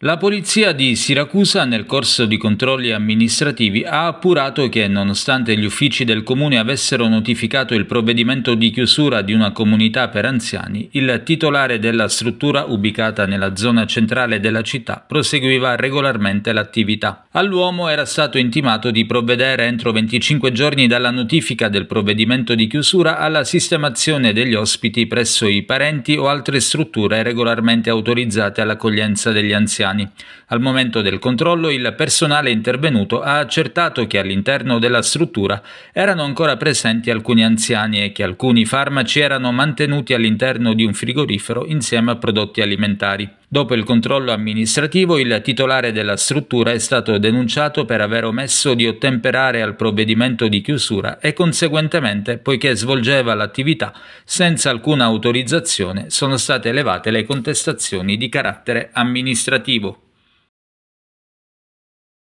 La polizia di Siracusa nel corso di controlli amministrativi ha appurato che nonostante gli uffici del comune avessero notificato il provvedimento di chiusura di una comunità per anziani, il titolare della struttura ubicata nella zona centrale della città proseguiva regolarmente l'attività. All'uomo era stato intimato di provvedere entro 25 giorni dalla notifica del provvedimento di chiusura alla sistemazione degli ospiti presso i parenti o altre strutture regolarmente autorizzate all'accoglienza degli anziani. Marchigiani. Al momento del controllo il personale intervenuto ha accertato che all'interno della struttura erano ancora presenti alcuni anziani e che alcuni farmaci erano mantenuti all'interno di un frigorifero insieme a prodotti alimentari. Dopo il controllo amministrativo, il titolare della struttura è stato denunciato per aver omesso di ottemperare al provvedimento di chiusura e conseguentemente, poiché svolgeva l'attività senza alcuna autorizzazione, sono state elevate le contestazioni di carattere amministrativo.